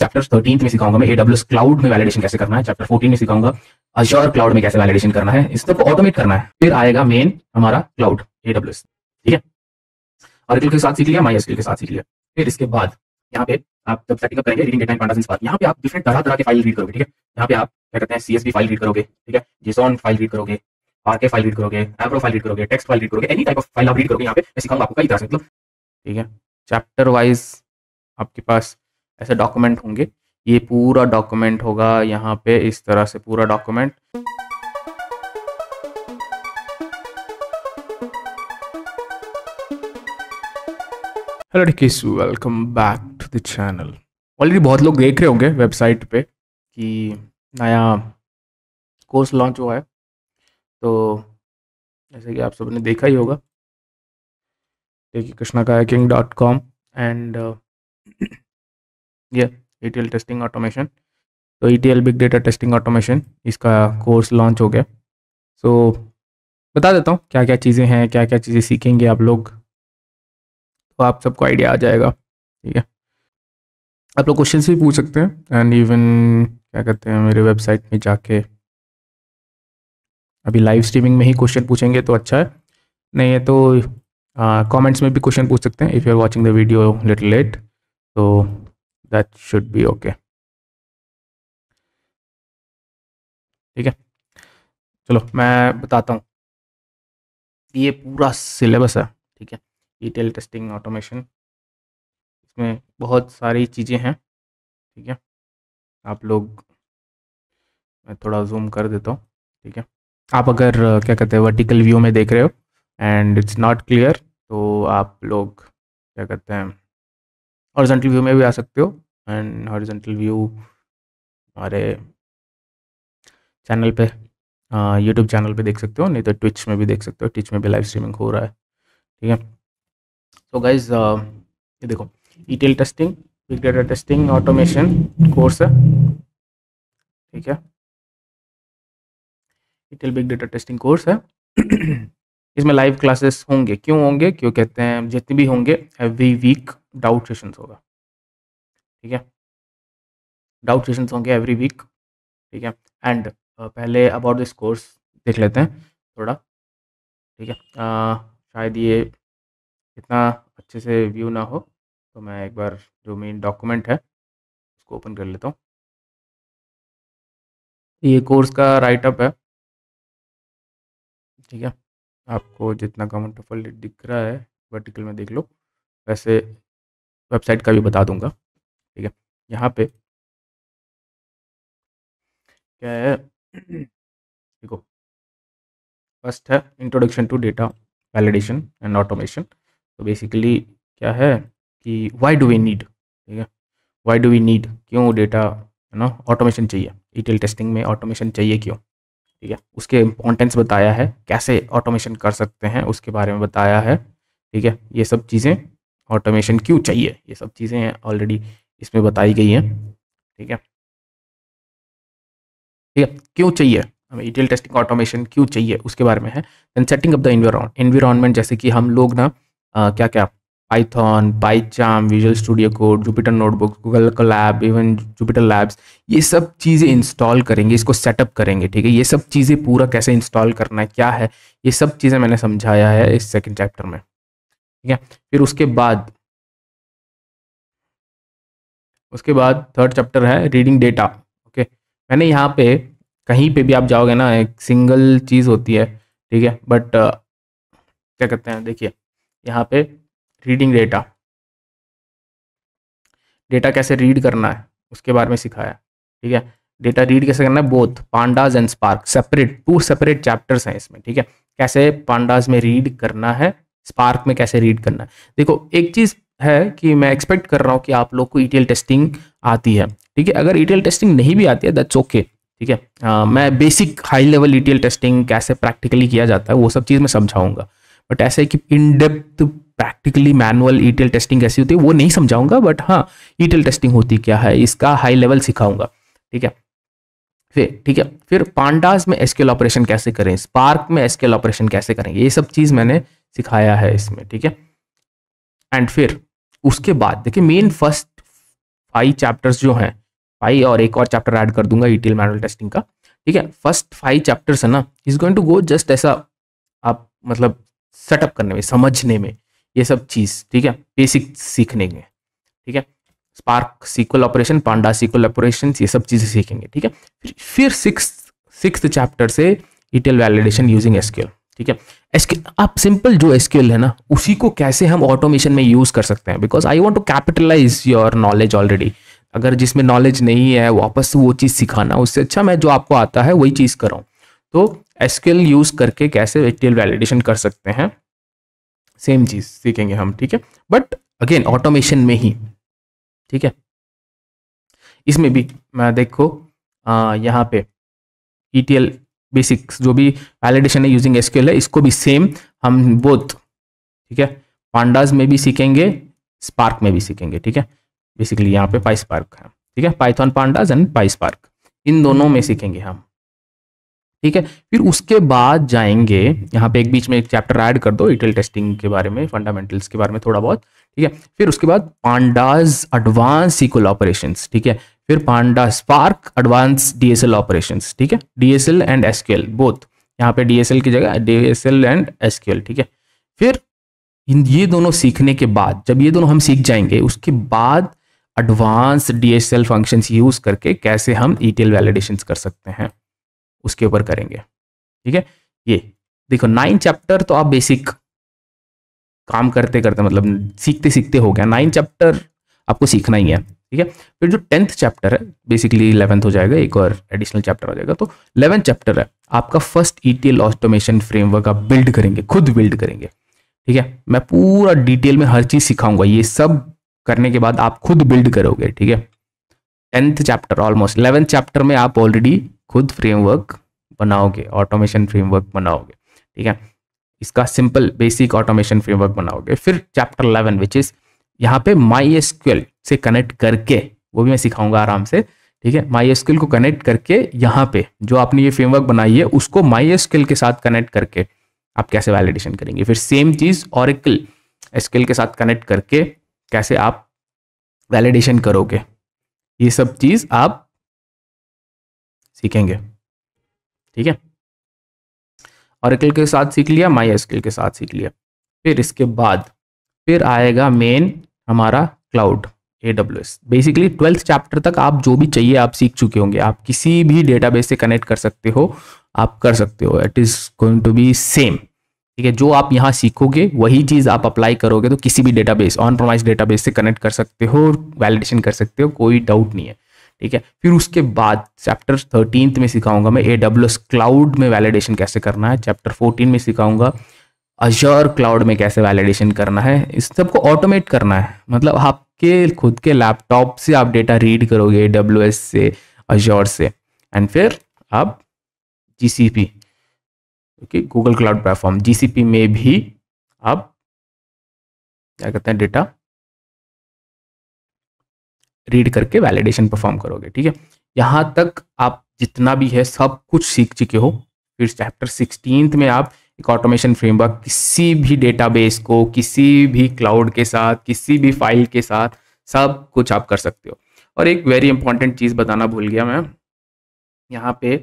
Chapter thirteen में सिखाऊंगा मैं एडब्ल्यू क्लाउड में वैलिडेशन कैसे करना है चैप्टर फोर्टीन में सिखाऊंगा अश्योर क्लाउड में कैसे वैलिडेशन करना है इस सबको ऑटोमेट करना है फिर आएगा मेन हमारा क्लाउड एडब्ल्यू ठीक है और के साथ सीख लिया माई स्किल के साथ सीख लिया फिर इसके बाद यहाँ पे आप जब सेटिंग करेंगे रीडिंग डेटा पांडा पास यहाँ पे आप डिफरेंट तरह तरह के फाइल रीड करोगे ठीक है यहाँ पे आप क्या कहते हैं सीएसबी फाइल रीड करोगे ठीक है जेसॉन फाइल रीड करोगे आरके फाइल रीड करोगे एवरो फाइल रीड करोगे टेक्स्ट फाइल रीड करोगे एनी टाइप ऑफ फाइल आप रीड करोगे यहाँ पे मैं सिखाऊंगा आपको कई तरह से मतलब ठीक है चैप्टर वाइज आपके पास ऐसे डॉक्यूमेंट होंगे ये पूरा डॉक्यूमेंट होगा यहाँ पे इस तरह से पूरा डॉक्यूमेंट हेलो डिकीस welcome back to the channel already बहुत लोग देख रहे होंगे वेबसाइट पे कि नया कोर्स लॉन्च हुआ है तो जैसे कि आप सबने देखा ही होगा देखिए कृष्णा का किंग डॉट कॉम एंड ये ई टेस्टिंग ऑटोमेशन तो E big data testing automation इसका कोर्स लॉन्च हो गया सो so, बता देता हूँ क्या क्या चीज़ें हैं क्या क्या चीज़ें सीखेंगे आप लोग तो आप सबको आइडिया आ जाएगा ठीक है आप लोग क्वेश्चन भी पूछ सकते हैं एंड इवन क्या कहते हैं मेरे वेबसाइट में जाके अभी लाइव स्ट्रीमिंग में ही क्वेश्चन पूछेंगे तो अच्छा है नहीं है तो कमेंट्स में भी क्वेश्चन पूछ सकते हैं if you are watching the video little late तो that should be okay ठीक है चलो मैं बताता हूँ ये पूरा सिलेबस है ठीक है डिटेल टेस्टिंग ऑटोमेशन इसमें बहुत सारी चीज़ें हैं ठीक है आप लोग मैं थोड़ा जूम कर देता हूँ ठीक है आप अगर क्या कहते हैं वर्टिकल व्यू में देख रहे हो एंड इट्स नॉट क्लियर तो आप लोग क्या कहते हैं हॉरिजेंटल व्यू में भी आ सकते हो एंड हॉरिजेंटल व्यू हमारे चैनल पे यूट्यूब चैनल पे देख सकते हो नहीं तो ट्विच में भी देख सकते हो ट्विच में भी लाइव स्ट्रीमिंग हो रहा है ठीक है सो गाइज ये देखो E testing big data testing automation course है ठीक है detail big data testing course है इसमें लाइव क्लासेस होंगे क्यों होंगे क्यों कहते हैं जितने भी होंगे एवरी वीक डाउट सेशन होगा ठीक है डाउट सेशंस होंगे एवरी वीक ठीक है एंड पहले अबाउट दिस कोर्स देख लेते हैं थोड़ा ठीक है शायद ये इतना अच्छे से व्यू ना हो तो मैं एक बार जो मेन डॉक्यूमेंट है उसको ओपन कर लेता हूँ ये कोर्स का राइटअप है ठीक है आपको जितना कंफर्टेबल दिख रहा है वर्टिकल में देख लो वैसे वेबसाइट का भी बता दूंगा ठीक है यहाँ पे क्या है देखो फर्स्ट है introduction to data validation and automation तो बेसिकली क्या है कि वाई डू वी नीड ठीक है वाई डू वी नीड क्यों डेटा है ना ऑटोमेशन चाहिए डिटेल टेस्टिंग में ऑटोमेशन चाहिए क्यों ठीक है उसके इम्पोर्टेंस बताया है कैसे ऑटोमेशन कर सकते हैं उसके बारे में बताया है ठीक है ये सब चीज़ें ऑटोमेशन क्यों चाहिए ये सब चीज़ें ऑलरेडी इसमें बताई गई हैं ठीक है ठीक है क्यों चाहिए हमें डिटेल टेस्टिंग ऑटोमेशन क्यों चाहिए उसके बारे में है then setting up the environment जैसे कि हम लोग ना आ, क्या क्या Python PyCharm Visual Studio Code Jupyter Notebook Google Colab even Jupyter labs ये सब चीज़ें इंस्टॉल करेंगे इसको सेटअप करेंगे ठीक है ये सब चीज़ें पूरा कैसे इंस्टॉल करना है क्या है ये सब चीज़ें मैंने समझाया है इस सेकेंड चैप्टर में ठीक है फिर उसके बाद उसके बाद थर्ड चैप्टर है रीडिंग डेटा ओके मैंने यहाँ पे कहीं पे भी आप जाओगे ना एक सिंगल चीज़ होती है ठीक है बट uh, क्या कहते हैं देखिए यहाँ पे रीडिंग डेटा डेटा कैसे रीड करना है उसके बारे में सिखाया ठीक है डेटा रीड कैसे करना है both pandas and Spark separate two separate chapters हैं इसमें ठीक है कैसे पांडाज में रीड करना है स्पार्क में कैसे रीड करना है देखो एक चीज़ है कि मैं एक्सपेक्ट कर रहा हूँ कि आप लोग को ई टेस्टिंग आती है ठीक है अगर ई टेस्टिंग नहीं भी आती है दैट्स ओके ठीक है मैं basic high level E testing कैसे प्रैक्टिकली किया जाता है वो सब चीज़ मैं समझाऊंगा बट ऐसे कि in depth practically manual E testing कैसी होती है वो नहीं समझाऊंगा बट हाँ ई टेस्टिंग होती क्या है इसका हाई लेवल सिखाऊंगा ठीक है फिर ठीक है फिर पांडास में एसक्यूएल ऑपरेशन कैसे करें स्पार्क में एसक्यूएल ऑपरेशन कैसे करें ये सब चीज़ मैंने सिखाया है इसमें ठीक है एंड फिर उसके बाद देखिए मेन फर्स्ट फाइव चैप्टर्स जो हैं फाइव और एक और चैप्टर ऐड कर दूंगा ई मैनुअल टेस्टिंग का ठीक है फर्स्ट फाइव चैप्टर्स है ना is going to go just ऐसा आप मतलब सेटअप करने में समझने में ये सब चीज़ ठीक है बेसिक सीखने में ठीक है Spark SQL operation panda SQL operation ये सब चीज़ें सीखेंगे ठीक है फिर सिक्स सिक्स चैप्टर से ईटेल वैलिडेशन यूजिंग एसक्यूएल ठीक है आप सिंपल जो एसक्यूएल है ना उसी को कैसे हम ऑटोमेशन में यूज कर सकते हैं because I want to capitalize your knowledge already अगर जिसमें नॉलेज नहीं है वापस वो चीज़ सिखाना उससे अच्छा मैं जो आपको आता है वही चीज़ कराऊँ तो एसक्यूएल यूज करके कैसे एटीएल वैलिडेशन कर सकते हैं सेम चीज़ सीखेंगे हम ठीक है बट अगेन ऑटोमेशन में ही ठीक है इसमें भी मैं देखो यहां पे ई टी एल बेसिक्स जो भी वैलिडेशन है यूजिंग एसक्यूएल है इसको भी सेम हम बोथ ठीक है पांडाज में भी सीखेंगे स्पार्क में भी सीखेंगे ठीक है बेसिकली यहाँ पे पाई स्पार्क है ठीक है Python pandas and PySpark इन दोनों में सीखेंगे हम ठीक है फिर उसके बाद जाएंगे यहाँ पे एक बीच में एक चैप्टर ऐड कर दो इटेल टेस्टिंग के बारे में फंडामेंटल्स के बारे में थोड़ा बहुत ठीक है फिर उसके बाद पांडाज एडवांस इक्वल ऑपरेशन ठीक है फिर panda Spark advance DSL operations ठीक है डीएसएल एंड एसक्यूएल बोथ यहाँ पे डीएसएल की जगह डीएसएल एंड एसक्यूएल ठीक है फिर ये दोनों सीखने के बाद जब ये दोनों हम सीख जाएंगे उसके बाद एडवांस डीएसएल फंक्शंस यूज करके कैसे हम ईटीएल e वैलिडेशन कर सकते हैं उसके ऊपर करेंगे ठीक है ये देखो नाइन चैप्टर तो आप बेसिक काम करते करते मतलब सीखते सीखते हो गया नाइन चैप्टर आपको सीखना ही है ठीक है फिर जो टेंथ चैप्टर है बेसिकली इलेवंथ हो जाएगा एक और एडिशनल चैप्टर हो जाएगा तो इलेवंथ चैप्टर है आपका फर्स्ट ई ऑटोमेशन फ्रेमवर्क आप बिल्ड करेंगे खुद बिल्ड करेंगे ठीक है मैं पूरा डिटेल में हर चीज़ सिखाऊंगा ये सब करने के बाद आप खुद बिल्ड करोगे ठीक है tenth chapter almost eleventh chapter में आप ऑलरेडी खुद फ्रेमवर्क बनाओगे ऑटोमेशन फ्रेमवर्क बनाओगे ठीक है इसका सिंपल बेसिक ऑटोमेशन फ्रेमवर्क बनाओगे फिर चैप्टर इलेवन विच इज़ यहाँ पे माई एसक्यूएल से कनेक्ट करके वो भी मैं सिखाऊंगा आराम से ठीक है माई एसक्यूएल को कनेक्ट करके यहाँ पे जो आपने ये फ्रेमवर्क बनाई है उसको माई एसक्यूएल के साथ कनेक्ट करके आप कैसे वैलिडेशन करेंगे फिर सेम चीज़ औरिकल एसक्यूएल के साथ कनेक्ट करके कैसे आप वैलिडेशन करोगे ये सब चीज़ आप सीखेंगे ठीक है औरिकल के साथ सीख लिया माई एसक्यूएल के साथ सीख लिया फिर इसके बाद फिर आएगा मेन हमारा cloud A W S basically twelfth chapter तक आप जो भी चाहिए आप सीख चुके होंगे आप किसी भी डेटाबेस से कनेक्ट कर सकते हो आप कर सकते हो it is going to be same ठीक है जो आप यहाँ सीखोगे वही चीज़ आप अप्लाई करोगे तो किसी भी डेटाबेस ऑन प्रोमाइज डेटाबेस से कनेक्ट कर सकते हो वैलिडेशन कर सकते हो कोई डाउट नहीं है ठीक है फिर उसके बाद चैप्टर थर्टीन में सिखाऊंगा मैं ए डब्ल्यू एस क्लाउड में वैलिडेशन कैसे करना है चैप्टर फोर्टीन में सिखाऊंगा अजर क्लाउड में कैसे वैलिडेशन करना है इस सबको ऑटोमेट करना है मतलब आपके खुद के लैपटॉप से आप डेटा रीड करोगे डब्ल्यू से अजोर से एंड फिर आप G C P okay Google cloud platform G C P में भी आप क्या कहते हैं डेटा रीड करके वैलिडेशन परफॉर्म करोगे ठीक है यहाँ तक आप जितना भी है सब कुछ सीख चुके हो फिर चैप्टर सिक्सटीन में आप एक ऑटोमेशन फ्रेमवर्क किसी भी डेटाबेस को किसी भी क्लाउड के साथ किसी भी फाइल के साथ सब कुछ आप कर सकते हो और एक वेरी इंपॉर्टेंट चीज़ बताना भूल गया मैं यहाँ पे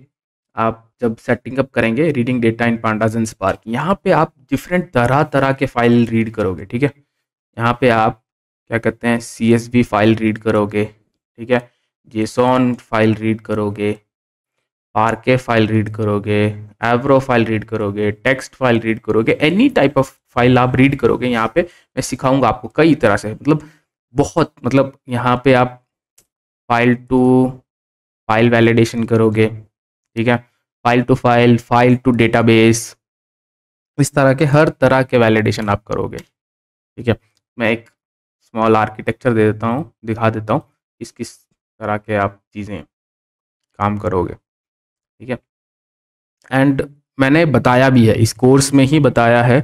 आप जब सेटिंग अप करेंगे reading data in pandas and Spark यहाँ पे आप डिफरेंट तरह तरह के फाइल रीड करोगे ठीक है यहाँ पे आप क्या कहते हैं सी फाइल रीड करोगे ठीक है जेसॉन फाइल रीड करोगे आर के फाइल रीड करोगे एवरो फाइल रीड करोगे टेक्स्ट फाइल रीड करोगे एनी टाइप ऑफ फाइल आप रीड करोगे यहाँ पे मैं सिखाऊंगा आपको कई तरह से मतलब बहुत मतलब यहाँ पे आप फाइल टू फाइल वैलिडेशन करोगे ठीक है file to file file to database इस तरह के हर तरह के वैलिडेशन आप करोगे ठीक है मैं एक स्मॉल आर्किटेक्चर दे देता हूँ दिखा देता हूँ किस किस तरह के आप चीज़ें काम करोगे ठीक है एंड मैंने बताया भी है इस कोर्स में ही बताया है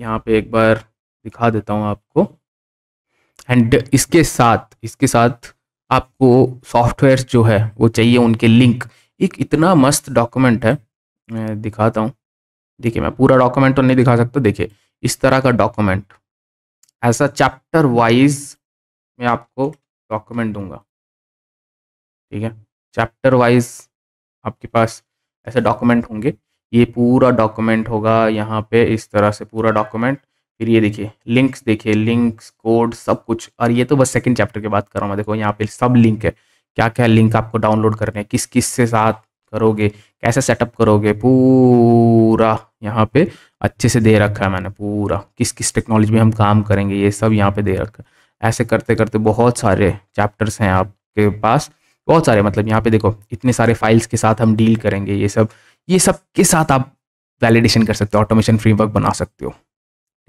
यहाँ पे एक बार दिखा देता हूँ आपको एंड इसके साथ इसके साथ आपको सॉफ्टवेयर जो है वो चाहिए उनके लिंक एक इतना मस्त डॉक्यूमेंट है मैं दिखाता हूँ देखिए मैं पूरा डॉक्यूमेंट तो नहीं दिखा सकता देखिए इस तरह का डॉक्यूमेंट ऐसा चैप्टर वाइज मैं आपको डॉक्यूमेंट दूंगा ठीक है चैप्टर वाइज आपके पास ऐसे डॉक्यूमेंट होंगे ये पूरा डॉक्यूमेंट होगा यहाँ पे इस तरह से पूरा डॉक्यूमेंट फिर ये देखिए लिंक्स देखिए लिंक्स कोड सब कुछ और ये तो बस सेकंड चैप्टर की बात कर रहा हूँ मैं देखो यहाँ पे सब लिंक है क्या क्या लिंक आपको डाउनलोड करने हैं किस किस से साथ करोगे कैसे सेटअप करोगे पूरा यहाँ पे अच्छे से दे रखा है मैंने पूरा किस किस टेक्नोलॉजी में हम काम करेंगे ये सब यहाँ पे दे रखा है ऐसे करते करते बहुत सारे चैप्टर्स हैं आपके पास बहुत सारे मतलब यहाँ पे देखो इतने सारे फाइल्स के साथ हम डील करेंगे ये सब ये सब के साथ आप वैलिडेशन कर सकते हो ऑटोमेशन फ्रेमवर्क बना सकते हो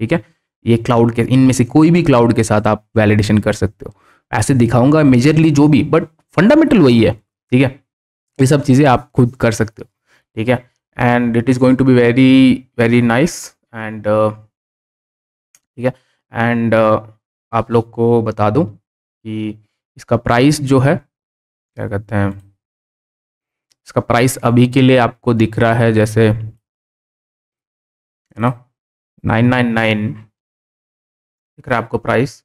ठीक है ये क्लाउड के इनमें से कोई भी क्लाउड के साथ आप वैलिडेशन कर सकते हो ऐसे दिखाऊंगा मेजरली जो भी बट फंडामेंटल वही है ठीक है ये सब चीज़ें आप खुद कर सकते हो ठीक है and it is going to be very very nice and ठीक है एंड uh, आप लोग को बता दूं कि इसका प्राइस जो है क्या कहते हैं इसका प्राइस अभी के लिए आपको दिख रहा है जैसे है ना नाइन नाइन नाइन दिख रहा है आपको प्राइस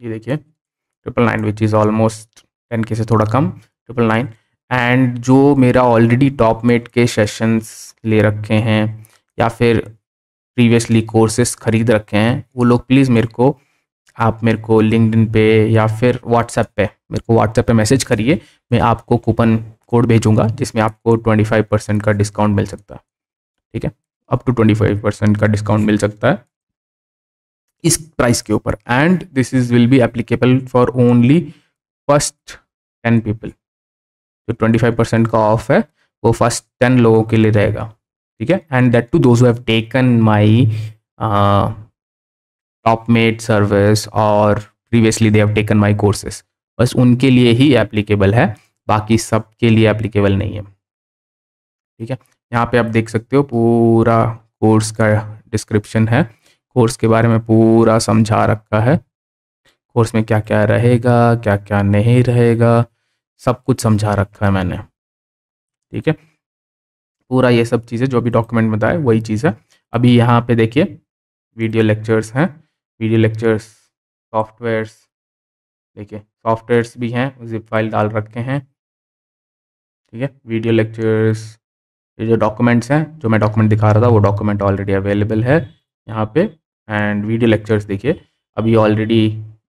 ये देखिए triple nine which is almost ten K से थोड़ा कम ट्रिपल नाइन एंड जो मेरा ऑलरेडी टॉप मेट के सेशंस ले रखे हैं या फिर प्रीवियसली कोर्सेस ख़रीद रखे हैं वो लोग प्लीज़ मेरे को आप मेरे को लिंकड पे या फिर व्हाट्सएप पे मेरे को व्हाट्सएप पे मैसेज करिए मैं आपको कूपन कोड भेजूंगा जिसमें आपको 25 परसेंट का डिस्काउंट मिल सकता है ठीक है अप टू 25 परसेंट का डिस्काउंट मिल सकता है इस प्राइस के ऊपर and this is will be applicable for only first ten people जो ट्वेंटी फाइव परसेंट का ऑफ है वो फर्स्ट टेन लोगों के लिए रहेगा ठीक है and that to those have taken my Topmate service और previously they have taken my courses बस उनके लिए ही एप्लीकेबल है बाकी सब के लिए एप्लीकेबल नहीं है ठीक है यहाँ पे आप देख सकते हो पूरा कोर्स का डिस्क्रिप्शन है कोर्स के बारे में पूरा समझा रखा है कोर्स में क्या क्या रहेगा क्या क्या नहीं रहेगा सब कुछ समझा रखा है मैंने ठीक है पूरा ये सब चीज़ें जो भी डॉक्यूमेंट बताए वही चीज़ है अभी यहाँ पे देखिए वीडियो लेक्चर्स हैं वीडियो लेक्चर्स सॉफ्टवेयर्स देखिए सॉफ्टवेयर्स भी हैं जिप फाइल डाल रखे हैं ठीक है वीडियो लेक्चर्स ये जो डॉक्यूमेंट्स हैं जो मैं डॉक्यूमेंट दिखा रहा था वो डॉक्यूमेंट ऑलरेडी अवेलेबल है यहाँ पे एंड वीडियो लेक्चर्स देखिए अभी ऑलरेडी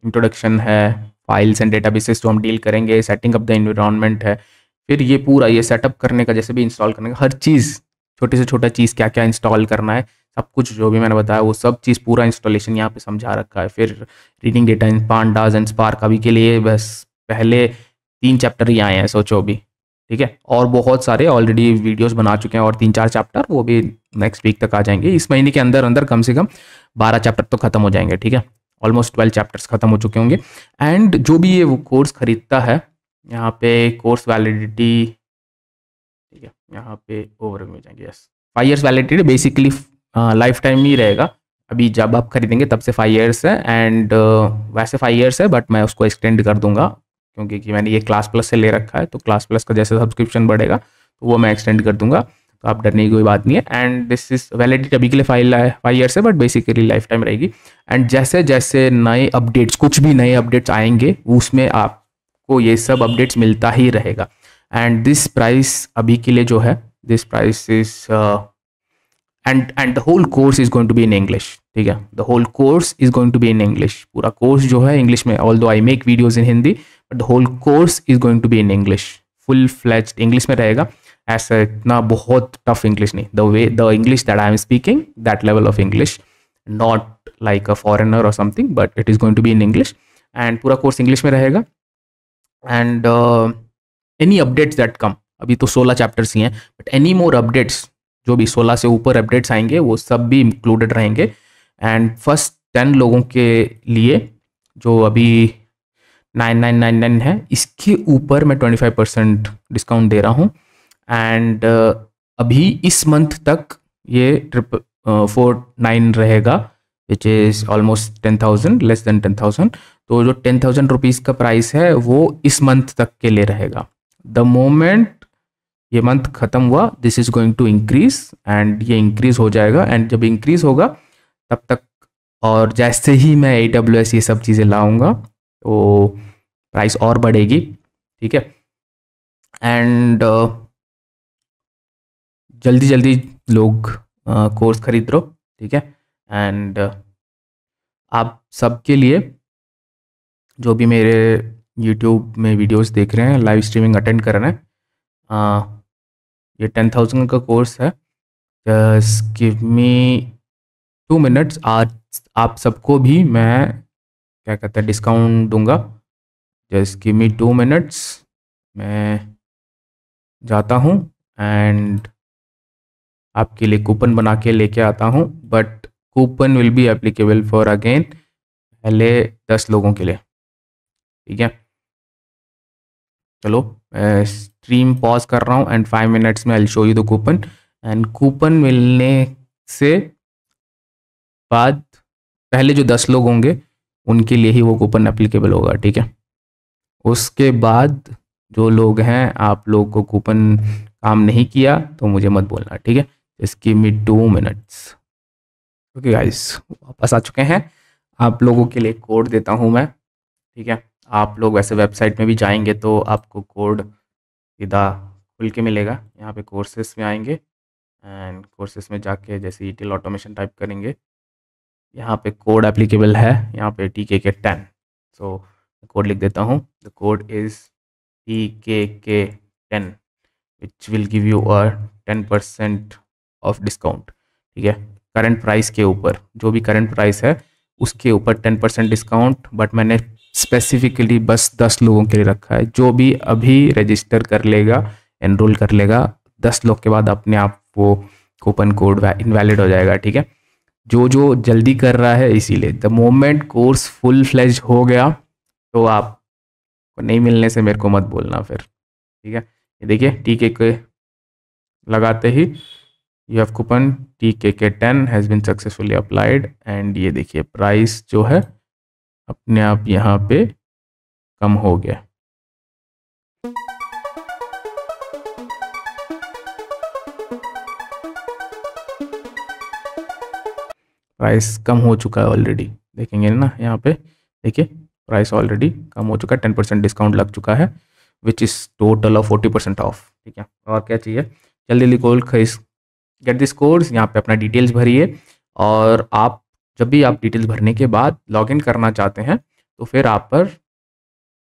इंट्रोडक्शन है फाइल्स एंड डेटा जो हम डील करेंगे सेटिंग अप द इन्वायरमेंट है फिर ये पूरा ये सेटअप करने का जैसे भी इंस्टॉल करने का हर चीज़ छोटे से छोटा चीज़ क्या क्या इंस्टॉल करना है सब कुछ जो भी मैंने बताया वो सब चीज़ पूरा इंस्टॉलेशन यहाँ पे समझा रखा है फिर reading data in pandas and Spark अभी के लिए बस पहले तीन चैप्टर ही आए हैं सोचो भी ठीक है और बहुत सारे ऑलरेडी वीडियोस बना चुके हैं और तीन चार चैप्टर वो भी नेक्स्ट वीक तक आ जाएंगे इस महीने के अंदर अंदर कम से कम बारह चैप्टर तो खत्म हो जाएंगे ठीक है ऑलमोस्ट ट्वेल्व चैप्टर्स खत्म हो चुके होंगे एंड जो भी ये कोर्स खरीदता है यहाँ पे कोर्स वैलिडिटी ठीक है यहाँ पे ओवर में जाएंगे yes five years validity basically life हाँ, टाइम ही रहेगा अभी जब आप खरीदेंगे तब से फाइव ईयर्स है एंड वैसे फाइव ईयर्स है बट मैं उसको एक्सटेंड कर दूंगा क्योंकि कि मैंने ये क्लास प्लस से ले रखा है तो क्लास प्लस का जैसे सब्सक्रिप्शन बढ़ेगा तो वो मैं एक्सटेंड कर दूंगा तो आप डरने की कोई बात नहीं है एंड दिस इज वैलिडिटी अभी के लिए फाइव फाइव ईयर्स है बट बेसिकली लाइफ टाइम रहेगी एंड जैसे जैसे नए अपडेट्स कुछ भी नए अपडेट्स आएंगे उसमें आपको ये सब अपडेट्स मिलता ही रहेगा एंड दिस प्राइस अभी के लिए जो है this price is and and the whole course is going to be in English ठीक है the whole course is going to be in English पूरा कोर्स जो है इंग्लिश में although I make videos in Hindi but the whole course is going to be in English full fledged English में रहेगा ऐसा इतना बहुत टफ इंग्लिश नहीं the way the English that I am speaking that level of English not like a foreigner और something but it is going to be in English and पूरा course English में रहेगा and any updates that come अभी तो सोलह chapters ही हैं but any more updates जो भी सोलह से ऊपर अपडेट्स आएंगे वो सब भी इंक्लूडेड रहेंगे एंड फर्स्ट टेन लोगों के लिए जो अभी नाइन नाइन नाइन नाइन है इसके ऊपर मैं ट्वेंटी फाइव परसेंट डिस्काउंट दे रहा हूँ एंड uh, अभी इस मंथ तक ये ट्रिप फोर नाइन रहेगा which is almost ten thousand less than ten thousand तो जो टेन थाउजेंड रुपीज़ का प्राइस है वो इस मंथ तक के लिए रहेगा द मोमेंट ये मंथ खत्म हुआ this is going to increase and ये इंक्रीज हो जाएगा एंड जब इंक्रीज होगा तब तक और जैसे ही मैं ए डब्ल्यू एस ये सब चीज़ें लाऊंगा तो प्राइस और बढ़ेगी ठीक है एंड uh, जल्दी जल्दी लोग कोर्स uh, खरीद लो ठीक है एंड uh, आप सबके लिए जो भी मेरे यूट्यूब में वीडियोस देख रहे हैं लाइव स्ट्रीमिंग अटेंड कर रहे हैं ये टेन थाउजेंड का कोर्स है just give me two minutes आज आप सबको भी मैं क्या कहते हैं डिस्काउंट दूंगा just give me two minutes मैं जाता हूँ एंड आपके लिए कूपन बना के लेके आता हूँ but coupon will be applicable for again पहले दस लोगों के लिए ठीक है चलो स्ट्रीम पॉज कर रहा हूँ एंड फाइव मिनट्स में I show you the coupon and coupon मिलने से बाद पहले जो दस लोग होंगे उनके लिए ही वो कूपन एप्लीकेबल होगा ठीक है उसके बाद जो लोग हैं आप लोग को कूपन काम नहीं किया तो मुझे मत बोलना ठीक है इसकी me two minutes okay guys वापस आ चुके हैं आप लोगों के लिए कोड देता हूँ मैं ठीक है आप लोग वैसे वेबसाइट में भी जाएंगे तो आपको कोड सीधा खुल के मिलेगा यहाँ पे कोर्सेस में आएंगे एंड कोर्सेस में जाके जैसे ई ऑटोमेशन टाइप करेंगे यहाँ पे कोड एप्लीकेबल है यहाँ पे T K K ten so code लिख देता हूँ the code is T K K ten which will give you a ten percent off discount ठीक है करंट प्राइस के ऊपर जो भी करंट प्राइस है उसके ऊपर टेन परसेंट डिस्काउंट बट मैंने स्पेसिफिकली बस दस लोगों के लिए रखा है जो भी अभी रजिस्टर कर लेगा एनरोल कर लेगा दस लोग के बाद अपने आप वो कूपन कोड इनवैलिड हो जाएगा ठीक है जो जो जल्दी कर रहा है इसीलिए the moment course full fledged गया तो आप नहीं मिलने से मेरे को मत बोलना फिर ठीक है ये देखिए टी के लगाते ही you have coupon T K ten has been successfully applied and ये देखिए प्राइस जो है अपने आप यहाँ पे कम हो गया प्राइस कम हो चुका है ऑलरेडी देखेंगे ना यहाँ पे देखिए प्राइस ऑलरेडी कम हो चुका है टेन परसेंट डिस्काउंट लग चुका है which is total of forty percent off ठीक है और क्या चाहिए जल्दी जल्दी कोल्ड खरीद गेट दिस कोर्स यहाँ पे अपना डिटेल्स भरिए और आप जब भी आप डिटेल भरने के बाद लॉगिन करना चाहते हैं तो फिर आप पर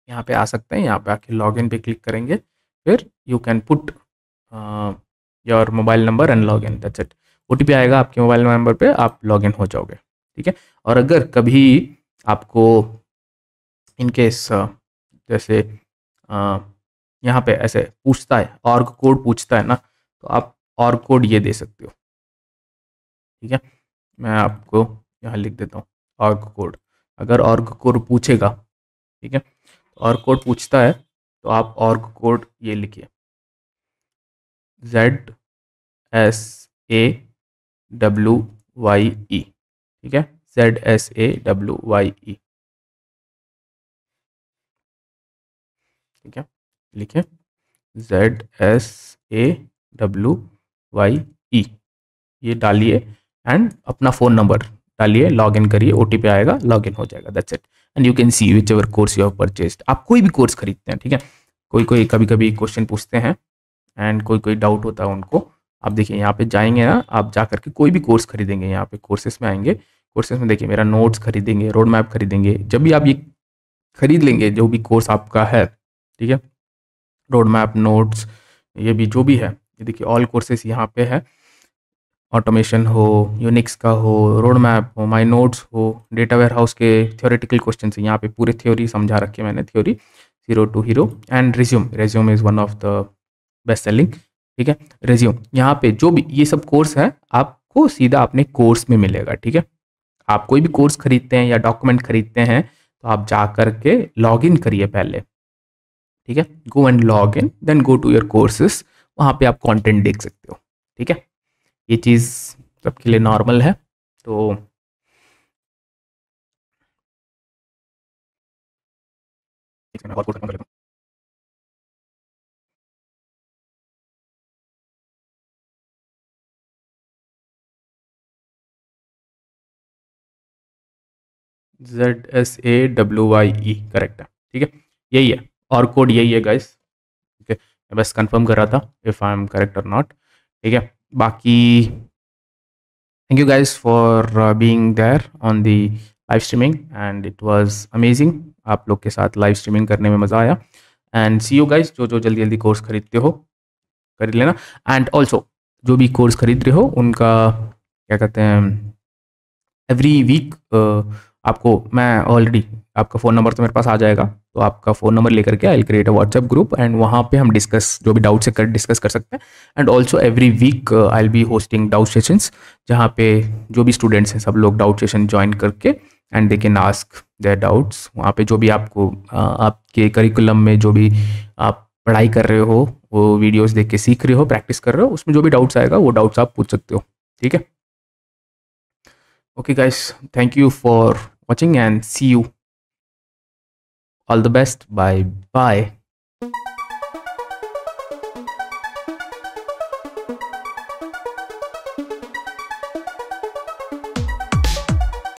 यहाँ पे आ सकते हैं यहाँ पे आके लॉगिन पे क्लिक करेंगे फिर you can put your mobile number and log in that's it ओ आएगा आपके मोबाइल नंबर पे आप इन हो जाओगे ठीक है और अगर कभी आपको इनकेस जैसे यहाँ पे ऐसे पूछता है और कोड पूछता है ना तो आप और कोड ये दे सकते हो ठीक है मैं आपको यहाँ लिख देता हूँ ऑर्ग कोड अगर ऑर्ग कोड पूछेगा ठीक है ऑर्ग तो कोड पूछता है तो आप ऑर्ग कोड ये लिखिए Z S A W Y E ठीक है Z S A W Y E e। ठीक है लिखे Z S A W Y E e। ये डालिए एंड अपना फ़ोन नंबर डालिए लॉग इन करिए ओ आएगा लॉग इन हो जाएगा that's it and you can see whichever course you have purchased आप कोई भी कोर्स खरीदते हैं ठीक है कोई कोई कभी कभी क्वेश्चन पूछते हैं एंड कोई कोई डाउट होता है उनको आप देखिए यहाँ पे जाएंगे ना आप जा करके कोई भी कोर्स खरीदेंगे यहाँ पे कोर्सेस में आएंगे कोर्सेस में देखिए मेरा नोट्स खरीदेंगे रोड मैप खरीदेंगे जब भी आप ये खरीद लेंगे जो भी कोर्स आपका है ठीक है रोड मैप नोट्स ये भी जो भी है ये देखिए ऑल कोर्सेस यहाँ पे है ऑटोमेशन हो यूनिक्स का हो रोड मैप हो माई नोट्स हो डेटा वेयर हाउस के थियोरेटिकल क्वेश्चन यहाँ पे पूरे थ्योरी समझा रखी मैंने theory zero to hero and resume resume is one of the best selling ठीक है रेज्यूम यहाँ पे जो भी ये सब कोर्स है आपको सीधा अपने कोर्स में मिलेगा ठीक है आप कोई भी कोर्स खरीदते हैं या डॉक्यूमेंट खरीदते हैं तो आप जा कर के लॉग इन करिए पहले ठीक है go and log in then go to your courses वहाँ पे आप कंटेंट देख सकते हो ठीक है ये चीज़ सबके लिए नॉर्मल है तो Z S A W Y E correct है ठीक है यही है और कोड यही है गाइस ठीक है बस कंफर्म कर रहा था इफ़ आई एम करेक्ट और नॉट ठीक है Baki, thank you guys for uh, being there on the live streaming and it was amazing आप लोग के साथ लाइव स्ट्रीमिंग करने में मज़ा आया एंड सी यू गाइज जो जो जल्दी जल्दी कोर्स खरीदते हो खरीद लेना एंड ऑल्सो जो भी कोर्स खरीद रहे हो उनका क्या कहते हैं एवरी वीक uh, आपको मैं ऑलरेडी आपका फ़ोन नंबर तो मेरे पास आ जाएगा तो आपका फ़ोन नंबर लेकर के I create a WhatsApp group and वहाँ पे हम डिस्कस जो भी डाउट्स है कर डिस्कस कर सकते हैं and also every week I be hosting doubt sessions जहाँ पे जो भी स्टूडेंट्स हैं सब लोग डाउट सेशन ज्वाइन करके and they can ask their doubts वहाँ पे जो भी आपको uh, आपके करिकुलम में जो भी आप पढ़ाई कर रहे हो वो वीडियोस देख के सीख रहे हो प्रैक्टिस कर रहे हो उसमें जो भी डाउट्स आएगा वो डाउट्स आप पूछ सकते हो ठीक है okay guys thank you for watching and see you All the best. Bye bye.